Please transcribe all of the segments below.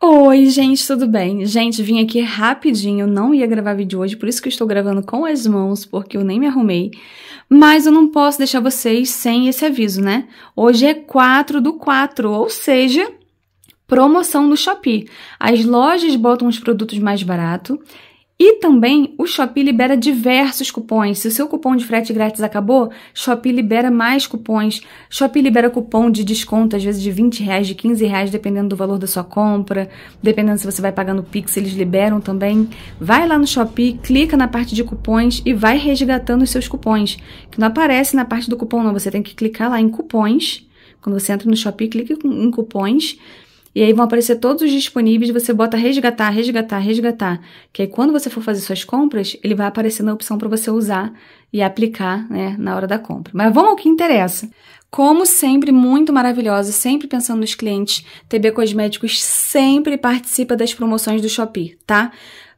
Oi, gente, tudo bem? Gente, vim aqui rapidinho, não ia gravar vídeo hoje, por isso que eu estou gravando com as mãos, porque eu nem me arrumei. Mas eu não posso deixar vocês sem esse aviso, né? Hoje é 4 do 4, ou seja, promoção no Shopee. As lojas botam os produtos mais barato e também o Shopee libera diversos cupons. Se o seu cupom de frete grátis acabou, Shopee libera mais cupons. Shopee libera cupom de desconto, às vezes de 20 reais, de 15 reais, dependendo do valor da sua compra, dependendo se você vai pagar no Pix, eles liberam também. Vai lá no Shopee, clica na parte de cupons e vai resgatando os seus cupons, que não aparece na parte do cupom não, você tem que clicar lá em cupons. Quando você entra no Shopee, clique em cupons e aí vão aparecer todos os disponíveis, você bota resgatar, resgatar, resgatar. Que aí quando você for fazer suas compras, ele vai aparecer na opção para você usar e aplicar né, na hora da compra. Mas vamos ao que interessa. Como sempre, muito maravilhosa, sempre pensando nos clientes, TB Cosméticos sempre participa das promoções do Shopee, tá?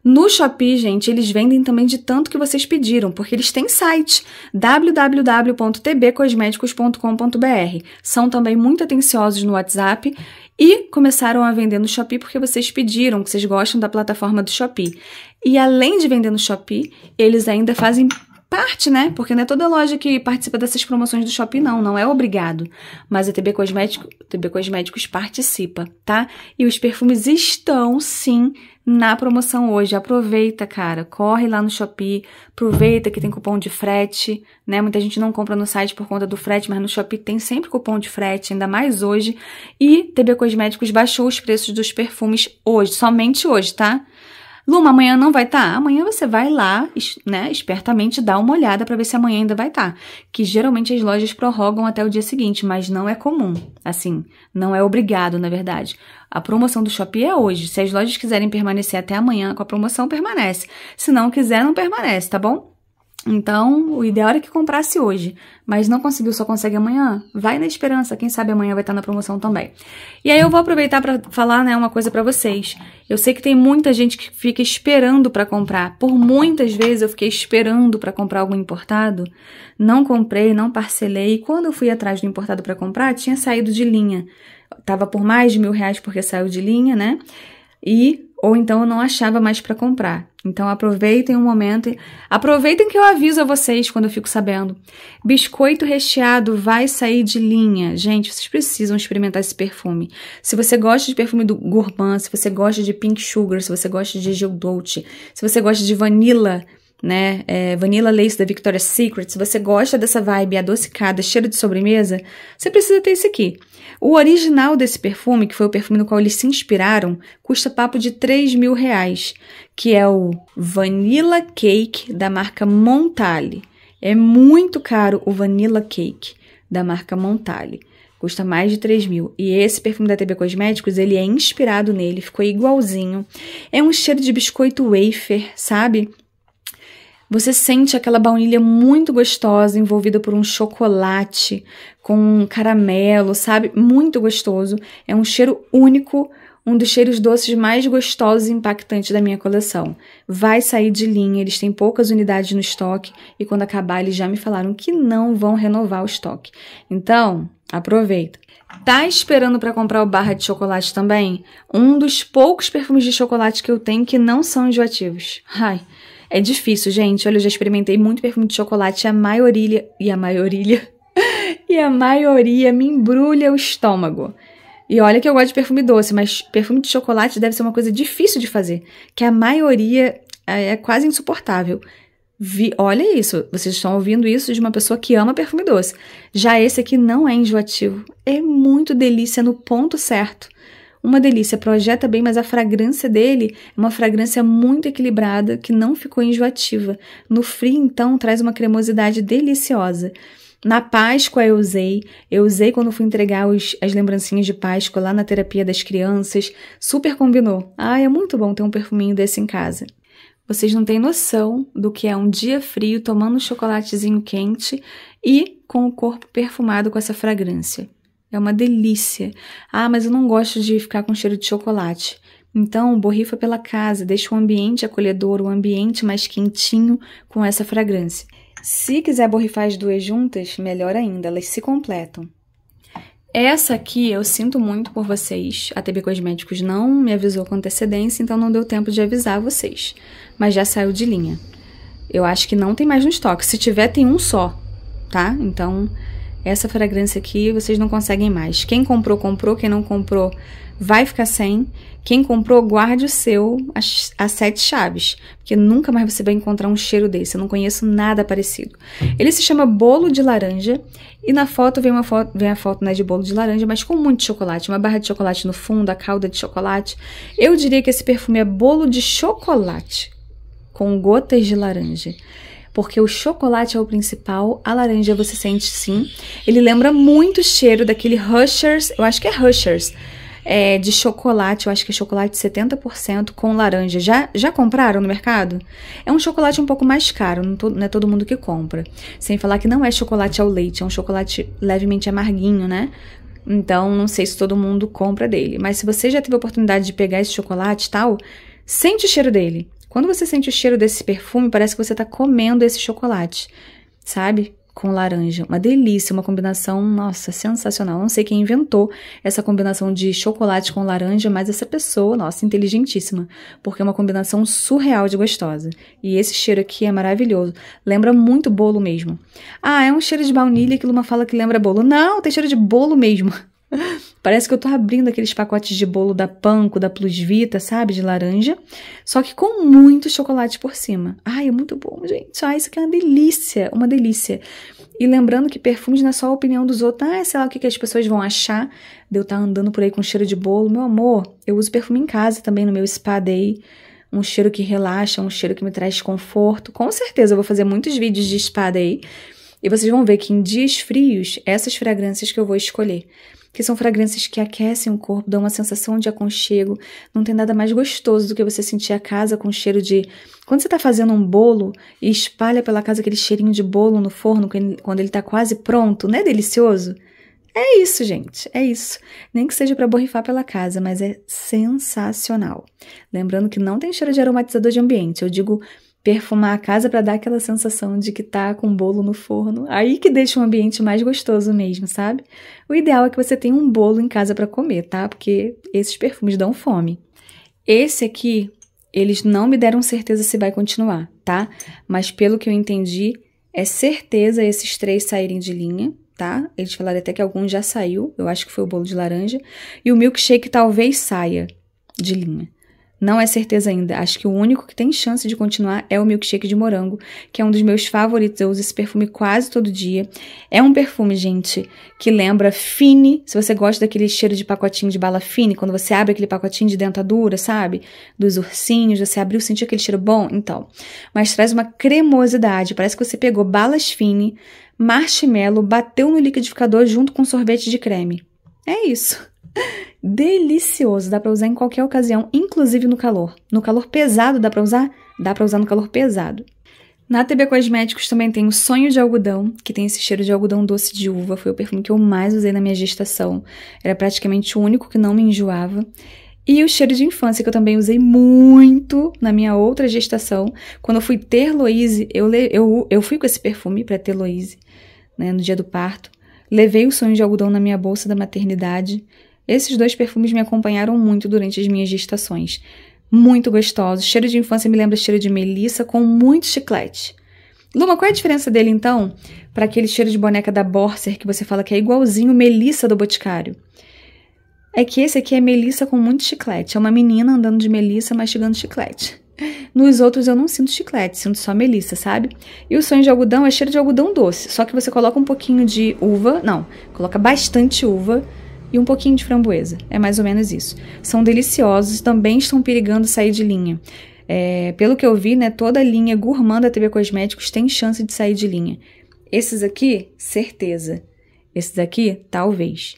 No Shopee, gente, eles vendem também de tanto que vocês pediram, porque eles têm site www.tbcosméticos.com.br. São também muito atenciosos no WhatsApp e começaram a vender no Shopee porque vocês pediram, que vocês gostam da plataforma do Shopee. E além de vender no Shopee, eles ainda fazem parte, né? Porque não é toda loja que participa dessas promoções do shopping, não. Não é obrigado. Mas a TB, Cosmético, TB Cosméticos participa, tá? E os perfumes estão, sim, na promoção hoje. Aproveita, cara. Corre lá no Shopee. Aproveita que tem cupom de frete, né? Muita gente não compra no site por conta do frete, mas no Shopee tem sempre cupom de frete, ainda mais hoje. E TB Cosméticos baixou os preços dos perfumes hoje, somente hoje, tá? Luma, amanhã não vai estar? Tá? Amanhã você vai lá, né, espertamente dar uma olhada para ver se amanhã ainda vai estar. Tá. Que geralmente as lojas prorrogam até o dia seguinte, mas não é comum. Assim, não é obrigado, na verdade. A promoção do shopping é hoje. Se as lojas quiserem permanecer até amanhã com a promoção, permanece. Se não quiser, não permanece, tá bom? Então, o ideal era que comprasse hoje, mas não conseguiu, só consegue amanhã. Vai na esperança, quem sabe amanhã vai estar na promoção também. E aí eu vou aproveitar para falar, né, uma coisa para vocês. Eu sei que tem muita gente que fica esperando para comprar. Por muitas vezes eu fiquei esperando para comprar algo importado, não comprei, não parcelei. E quando eu fui atrás do importado para comprar, tinha saído de linha. Tava por mais de mil reais porque saiu de linha, né? E ou então eu não achava mais para comprar. Então aproveitem o um momento. Aproveitem que eu aviso a vocês quando eu fico sabendo. Biscoito recheado vai sair de linha. Gente, vocês precisam experimentar esse perfume. Se você gosta de perfume do Gourmand, se você gosta de Pink Sugar, se você gosta de Dolce, se você gosta de Vanilla, né? É, Vanilla Lace da Victoria's Secret. Se você gosta dessa vibe adocicada, cheiro de sobremesa, você precisa ter esse aqui. O original desse perfume, que foi o perfume no qual eles se inspiraram, custa papo de 3 mil reais, que é o Vanilla Cake da marca Montale. É muito caro o Vanilla Cake da marca Montale. Custa mais de 3 mil. E esse perfume da TB Cosméticos, ele é inspirado nele, ficou igualzinho. É um cheiro de biscoito wafer, sabe? Você sente aquela baunilha muito gostosa envolvida por um chocolate com um caramelo, sabe? Muito gostoso. É um cheiro único, um dos cheiros doces mais gostosos e impactantes da minha coleção. Vai sair de linha, eles têm poucas unidades no estoque e quando acabar eles já me falaram que não vão renovar o estoque. Então, aproveita. Tá esperando para comprar o barra de chocolate também? Um dos poucos perfumes de chocolate que eu tenho que não são enjoativos. Ai, é difícil, gente. Olha, eu já experimentei muito perfume de chocolate. A maioria. E a maioria. e a maioria me embrulha o estômago. E olha que eu gosto de perfume doce, mas perfume de chocolate deve ser uma coisa difícil de fazer. Que a maioria é, é quase insuportável. Vi, olha isso, vocês estão ouvindo isso de uma pessoa que ama perfume doce. Já esse aqui não é enjoativo, é muito delícia no ponto certo uma delícia, projeta bem, mas a fragrância dele é uma fragrância muito equilibrada que não ficou enjoativa. No frio, então, traz uma cremosidade deliciosa. Na Páscoa eu usei, eu usei quando fui entregar os, as lembrancinhas de Páscoa lá na terapia das crianças, super combinou. Ah, é muito bom ter um perfuminho desse em casa. Vocês não têm noção do que é um dia frio tomando um chocolatezinho quente e com o corpo perfumado com essa fragrância. É uma delícia. Ah, mas eu não gosto de ficar com cheiro de chocolate. Então, borrifa pela casa, deixa o ambiente acolhedor, o ambiente mais quentinho com essa fragrância. Se quiser borrifar as duas juntas, melhor ainda, elas se completam. Essa aqui eu sinto muito por vocês. A TB Cosméticos não me avisou com antecedência, então não deu tempo de avisar vocês. Mas já saiu de linha. Eu acho que não tem mais no estoque. Se tiver, tem um só, tá? Então, essa fragrância aqui vocês não conseguem mais. Quem comprou, comprou. Quem não comprou, vai ficar sem. Quem comprou, guarde o seu as as sete chaves. Porque nunca mais você vai encontrar um cheiro desse. Eu não conheço nada parecido. Ele se chama bolo de laranja. E na foto vem, uma foto, vem a foto né, de bolo de laranja, mas com muito chocolate. Uma barra de chocolate no fundo, a calda de chocolate. Eu diria que esse perfume é bolo de chocolate. Com gotas de laranja porque o chocolate é o principal, a laranja você sente sim. Ele lembra muito o cheiro daquele Hushers, eu acho que é Hushers, é, de chocolate, eu acho que é chocolate 70% com laranja. Já, já compraram no mercado? É um chocolate um pouco mais caro, não, não, é todo mundo que compra. Sem falar que não é chocolate ao leite, é um chocolate levemente amarguinho, né? Então, não sei se todo mundo compra dele. Mas se você já teve a oportunidade de pegar esse chocolate e tal, sente o cheiro dele. Quando você sente o cheiro desse perfume, parece que você está comendo esse chocolate, sabe? Com laranja. Uma delícia, uma combinação, nossa, sensacional. Não sei quem inventou essa combinação de chocolate com laranja, mas essa pessoa, nossa, inteligentíssima. Porque é uma combinação surreal de gostosa. E esse cheiro aqui é maravilhoso. Lembra muito bolo mesmo. Ah, é um cheiro de baunilha que Luma fala que lembra bolo. Não, tem cheiro de bolo mesmo. Parece que eu tô abrindo aqueles pacotes de bolo da Panko, da Plus Vita, sabe? De laranja. Só que com muito chocolate por cima. Ai, é muito bom, gente. Ai, isso aqui é uma delícia. Uma delícia. E lembrando que perfumes não é só a opinião dos outros. Ah, sei lá o que, que as pessoas vão achar de eu estar tá andando por aí com cheiro de bolo. Meu amor, eu uso perfume em casa também, no meu spa day um cheiro que relaxa, um cheiro que me traz conforto. Com certeza eu vou fazer muitos vídeos de espada e vocês vão ver que em dias frios, essas fragrâncias que eu vou escolher, que são fragrâncias que aquecem o corpo, dão uma sensação de aconchego. Não tem nada mais gostoso do que você sentir a casa com cheiro de. Quando você está fazendo um bolo e espalha pela casa aquele cheirinho de bolo no forno, quando ele está quase pronto, não é delicioso? É isso, gente, é isso. Nem que seja para borrifar pela casa, mas é sensacional. Lembrando que não tem cheiro de aromatizador de ambiente, eu digo perfumar a casa para dar aquela sensação de que tá com um bolo no forno. Aí que deixa o ambiente mais gostoso mesmo, sabe? O ideal é que você tenha um bolo em casa para comer, tá? Porque esses perfumes dão fome. Esse aqui, eles não me deram certeza se vai continuar, tá? Mas pelo que eu entendi, é certeza esses três saírem de linha, tá? Eles falaram até que algum já saiu, eu acho que foi o bolo de laranja, e o milkshake talvez saia de linha. Não é certeza ainda. Acho que o único que tem chance de continuar é o milkshake de morango, que é um dos meus favoritos. Eu uso esse perfume quase todo dia. É um perfume, gente, que lembra fine. Se você gosta daquele cheiro de pacotinho de bala fine, quando você abre aquele pacotinho de dentadura, sabe? Dos ursinhos, você abriu, sentiu aquele cheiro bom? Então. Mas traz uma cremosidade. Parece que você pegou balas fine, marshmallow, bateu no liquidificador junto com sorvete de creme. É isso. Delicioso, dá para usar em qualquer ocasião, inclusive no calor. No calor pesado dá para usar? Dá para usar no calor pesado. Na TB Cosméticos também tem o Sonho de Algodão, que tem esse cheiro de algodão doce de uva, foi o perfume que eu mais usei na minha gestação. Era praticamente o único que não me enjoava. E o cheiro de infância, que eu também usei muito na minha outra gestação. Quando eu fui ter Loise, eu, eu, eu fui com esse perfume para ter Loise, né, no dia do parto. Levei o sonho de algodão na minha bolsa da maternidade. Esses dois perfumes me acompanharam muito durante as minhas gestações. Muito gostosos. Cheiro de infância me lembra cheiro de melissa com muito chiclete. Luma, qual é a diferença dele então para aquele cheiro de boneca da Borser que você fala que é igualzinho melissa do Boticário? É que esse aqui é melissa com muito chiclete. É uma menina andando de melissa mastigando chiclete. Nos outros eu não sinto chiclete, sinto só melissa, sabe? E o sonho de algodão é cheiro de algodão doce, só que você coloca um pouquinho de uva, não, coloca bastante uva e um pouquinho de framboesa. É mais ou menos isso. São deliciosos, também estão perigando sair de linha. É, pelo que eu vi, né, toda linha gourmand da TB Cosméticos tem chance de sair de linha. Esses aqui, certeza. Esses aqui, talvez.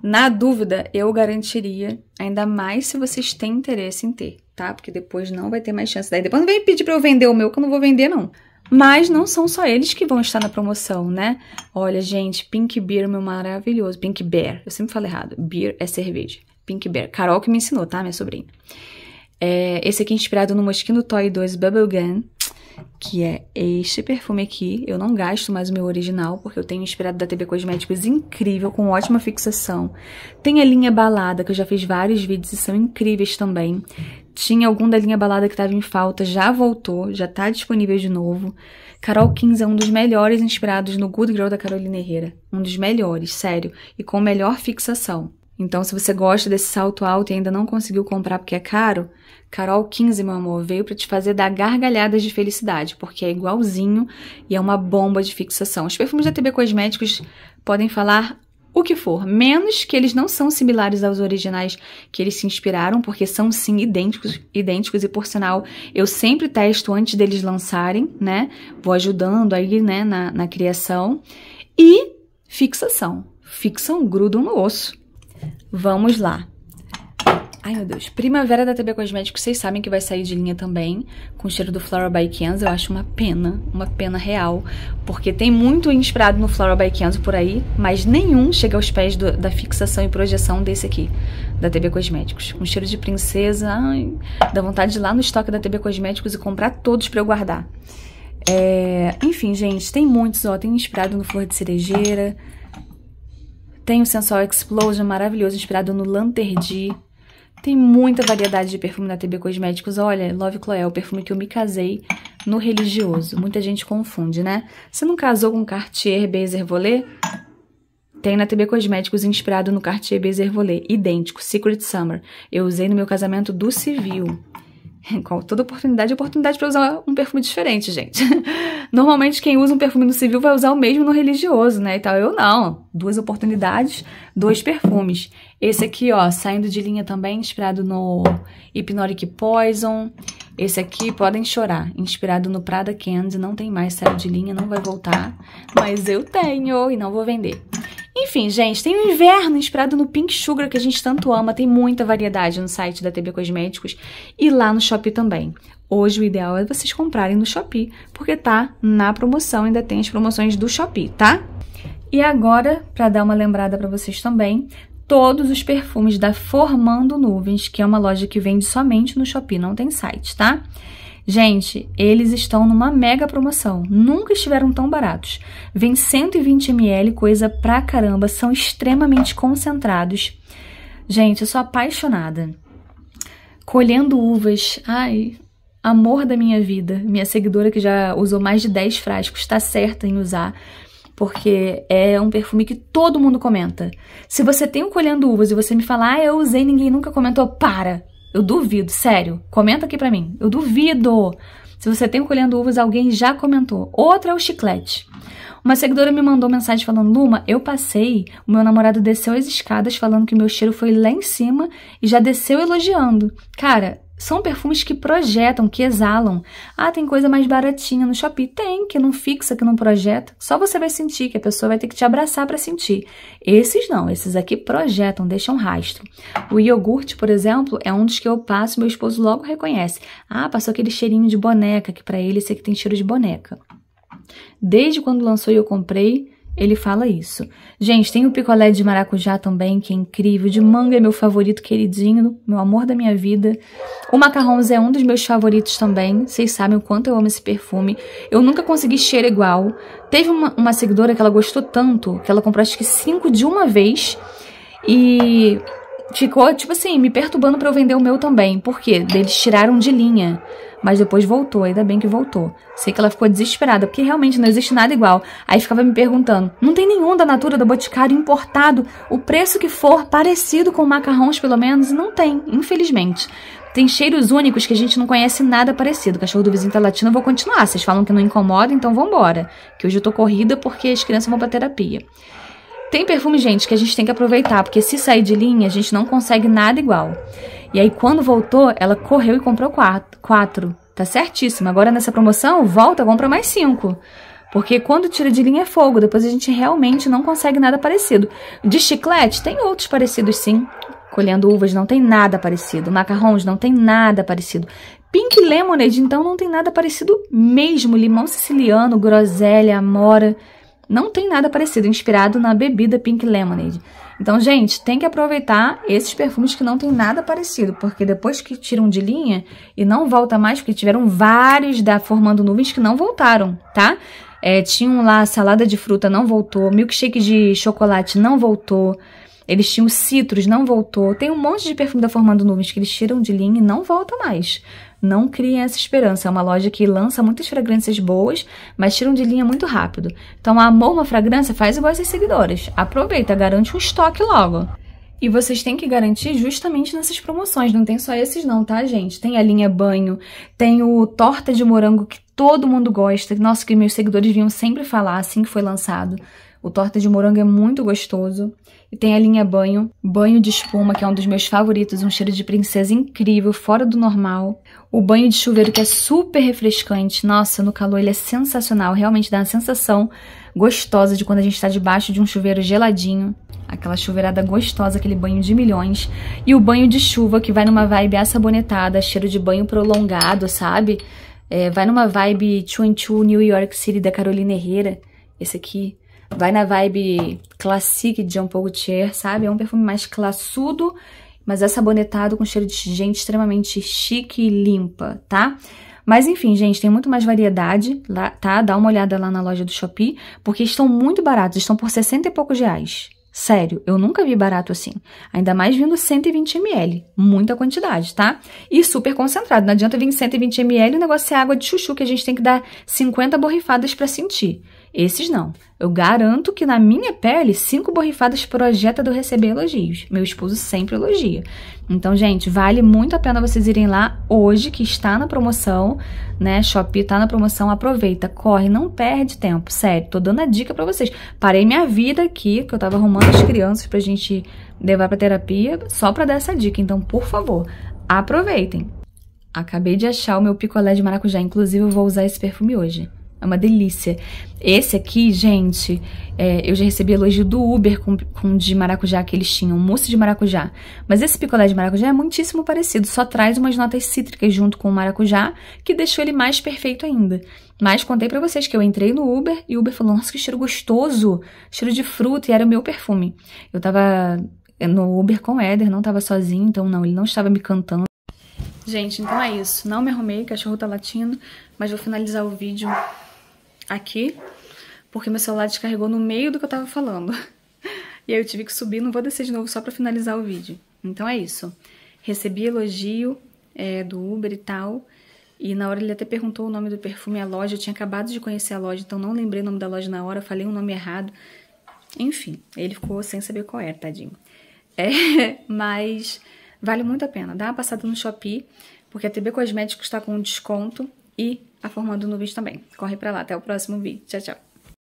Na dúvida, eu garantiria, ainda mais se vocês têm interesse em ter, tá? Porque depois não vai ter mais chance. Daí depois não vem pedir para eu vender o meu, que eu não vou vender, não. Mas não são só eles que vão estar na promoção, né? Olha, gente, Pink Beer, meu maravilhoso. Pink Bear, eu sempre falo errado. Beer é cerveja. Pink Bear. Carol que me ensinou, tá? Minha sobrinha. É, esse aqui é inspirado no Mosquito Toy 2 Bubblegum que é este perfume aqui. Eu não gasto mais o meu original, porque eu tenho inspirado da TB Cosméticos incrível, com ótima fixação. Tem a linha balada, que eu já fiz vários vídeos e são incríveis também. Tinha algum da linha balada que estava em falta, já voltou, já está disponível de novo. Carol Kings é um dos melhores inspirados no Good Girl da Carolina Herrera. Um dos melhores, sério, e com melhor fixação. Então, se você gosta desse salto alto e ainda não conseguiu comprar porque é caro, Carol 15, meu amor, veio para te fazer dar gargalhadas de felicidade, porque é igualzinho e é uma bomba de fixação. Os perfumes da TB Cosméticos podem falar o que for, menos que eles não são similares aos originais que eles se inspiraram, porque são sim idênticos, idênticos e por sinal eu sempre testo antes deles lançarem, né? Vou ajudando aí, né, na, na criação. E fixação. Fixam, grudam no osso. Vamos lá. Ai, meu Deus. Primavera da TB Cosméticos, vocês sabem que vai sair de linha também, com o cheiro do Floral by Kenzo. Eu acho uma pena, uma pena real, porque tem muito inspirado no Floral by Kenzo por aí, mas nenhum chega aos pés do, da fixação e projeção desse aqui, da TB Cosméticos. Um cheiro de princesa, ai, dá vontade de ir lá no estoque da TB Cosméticos e comprar todos para eu guardar. É, enfim, gente, tem muitos, ó, tem inspirado no Flor de Cerejeira, tem o Sensual Explosion maravilhoso, inspirado no Lanterdi. Tem muita variedade de perfume na TB Cosméticos. Olha, Love Chloé, o perfume que eu me casei no religioso. Muita gente confunde, né? Você não casou com Cartier Bezervolé? Tem na TB Cosméticos inspirado no Cartier Bezervolé, idêntico, Secret Summer. Eu usei no meu casamento do civil. Com toda oportunidade, oportunidade para usar um perfume diferente, gente. Normalmente quem usa um perfume no civil vai usar o mesmo no religioso, né? E tal. Eu não. Duas oportunidades, dois perfumes. Esse aqui, ó, saindo de linha também, inspirado no Hypnotic Poison. Esse aqui, podem chorar, inspirado no Prada Candy, não tem mais, saiu de linha, não vai voltar. Mas eu tenho e não vou vender. Enfim, gente, tem o inverno inspirado no Pink Sugar que a gente tanto ama, tem muita variedade no site da TB Cosméticos e lá no Shopee também. Hoje o ideal é vocês comprarem no Shopee, porque tá na promoção, ainda tem as promoções do Shopee, tá? E agora, para dar uma lembrada para vocês também, todos os perfumes da Formando Nuvens, que é uma loja que vende somente no Shopee, não tem site, tá? Gente, eles estão numa mega promoção. Nunca estiveram tão baratos. Vem 120 ml, coisa pra caramba. São extremamente concentrados. Gente, eu sou apaixonada. Colhendo uvas. Ai, amor da minha vida. Minha seguidora que já usou mais de 10 frascos, tá certa em usar porque é um perfume que todo mundo comenta. Se você tem um colhendo uvas e você me falar, ah, eu usei, ninguém nunca comentou, para! Eu duvido, sério. Comenta aqui pra mim. Eu duvido. Se você tem o colhendo uvas, alguém já comentou. Outra é o chiclete. Uma seguidora me mandou mensagem falando: Luma, eu passei, o meu namorado desceu as escadas falando que meu cheiro foi lá em cima e já desceu elogiando. Cara, são perfumes que projetam, que exalam. Ah, tem coisa mais baratinha no shopping, Tem, que não fixa, que não projeta. Só você vai sentir, que a pessoa vai ter que te abraçar para sentir. Esses não, esses aqui projetam, deixam rastro. O iogurte, por exemplo, é um dos que eu passo e meu esposo logo reconhece. Ah, passou aquele cheirinho de boneca, que para ele esse aqui tem cheiro de boneca. Desde quando lançou e eu comprei, ele fala isso. Gente, tem o picolé de maracujá também, que é incrível. De manga é meu favorito, queridinho, meu amor da minha vida. O macarrons é um dos meus favoritos também. Vocês sabem o quanto eu amo esse perfume. Eu nunca consegui cheiro igual. Teve uma, uma seguidora que ela gostou tanto, que ela comprou acho que cinco de uma vez. E ficou, tipo assim, me perturbando para eu vender o meu também. Por quê? Eles tiraram de linha. Mas depois voltou, ainda bem que voltou. Sei que ela ficou desesperada, porque realmente não existe nada igual. Aí ficava me perguntando: não tem nenhum da Natura, do Boticário importado, o preço que for, parecido com macarrões pelo menos? Não tem, infelizmente. Tem cheiros únicos que a gente não conhece nada parecido. O cachorro do vizinho tá latindo, eu vou continuar. Vocês falam que não incomoda, então vambora. Que hoje eu tô corrida porque as crianças vão pra terapia. Tem perfume, gente, que a gente tem que aproveitar, porque se sair de linha, a gente não consegue nada igual. E aí, quando voltou, ela correu e comprou quatro. quatro. Tá certíssimo. Agora, nessa promoção, volta, compra mais cinco. Porque quando tira de linha é fogo, depois a gente realmente não consegue nada parecido. De chiclete, tem outros parecidos sim. Colhendo uvas não tem nada parecido. Macarrons não tem nada parecido. Pink Lemonade, então, não tem nada parecido mesmo. Limão siciliano, groselha, amora. Não tem nada parecido, inspirado na bebida Pink Lemonade. Então, gente, tem que aproveitar esses perfumes que não tem nada parecido, porque depois que tiram de linha e não volta mais, porque tiveram vários da Formando Nuvens que não voltaram, tá? É, tinham lá salada de fruta, não voltou, milkshake de chocolate não voltou, eles tinham citros, não voltou. Tem um monte de perfume da Formando Nuvens que eles tiram de linha e não volta mais não criem essa esperança. É uma loja que lança muitas fragrâncias boas, mas tiram de linha muito rápido. Então, amou uma fragrância? Faz igual seus seguidores. Aproveita, garante um estoque logo. E vocês têm que garantir justamente nessas promoções, não tem só esses não, tá, gente? Tem a linha banho, tem o torta de morango que todo mundo gosta, nossa, que meus seguidores vinham sempre falar assim que foi lançado. O torta de morango é muito gostoso. E tem a linha banho, banho de espuma, que é um dos meus favoritos, um cheiro de princesa incrível, fora do normal. O banho de chuveiro, que é super refrescante. Nossa, no calor ele é sensacional, realmente dá uma sensação gostosa de quando a gente está debaixo de um chuveiro geladinho. Aquela chuveirada gostosa, aquele banho de milhões. E o banho de chuva, que vai numa vibe assabonetada, cheiro de banho prolongado, sabe? É, vai numa vibe 2 New York City da Carolina Herrera. Esse aqui Vai na vibe classique de Jean Paul Gaultier, sabe? É um perfume mais classudo, mas é sabonetado com cheiro de gente extremamente chique e limpa, tá? Mas enfim, gente, tem muito mais variedade, lá, tá? Dá uma olhada lá na loja do Shopee, porque estão muito baratos, estão por 60 e poucos reais. Sério, eu nunca vi barato assim. Ainda mais vindo 120 ml, muita quantidade, tá? E super concentrado, não adianta vir 120 ml e o negócio é água de chuchu que a gente tem que dar 50 borrifadas para sentir. Esses não. Eu garanto que na minha pele, cinco borrifadas projeta do receber elogios. Meu esposo sempre elogia. Então, gente, vale muito a pena vocês irem lá hoje, que está na promoção, né? Shopee está na promoção, aproveita, corre, não perde tempo, sério. Tô dando a dica para vocês. Parei minha vida aqui, que eu tava arrumando as crianças pra gente levar pra terapia, só pra dar essa dica. Então, por favor, aproveitem. Acabei de achar o meu picolé de maracujá, inclusive eu vou usar esse perfume hoje. É uma delícia. Esse aqui, gente, é, eu já recebi elogio do Uber com, com de maracujá que eles tinham, um mousse de maracujá. Mas esse picolé de maracujá é muitíssimo parecido, só traz umas notas cítricas junto com o maracujá, que deixou ele mais perfeito ainda. Mas contei para vocês que eu entrei no Uber e o Uber falou: Nossa, que cheiro gostoso! Cheiro de fruta, e era o meu perfume. Eu tava é, no Uber com o Éder, não tava sozinho, então não, ele não estava me cantando. Gente, então é isso. Não me arrumei, cachorro tá latindo, mas vou finalizar o vídeo aqui, porque meu celular descarregou no meio do que eu tava falando. E aí eu tive que subir, não vou descer de novo só pra finalizar o vídeo. Então é isso. Recebi elogio é, do Uber e tal. E na hora ele até perguntou o nome do perfume, a loja. Eu tinha acabado de conhecer a loja, então não lembrei o nome da loja na hora, falei um nome errado. Enfim, ele ficou sem saber qual era, tadinho. É, mas vale muito a pena. Dá uma passada no Shopee, porque a TB Cosméticos está com um desconto e a Formando Nubis também. Corre para lá, até o próximo vídeo. Tchau, tchau.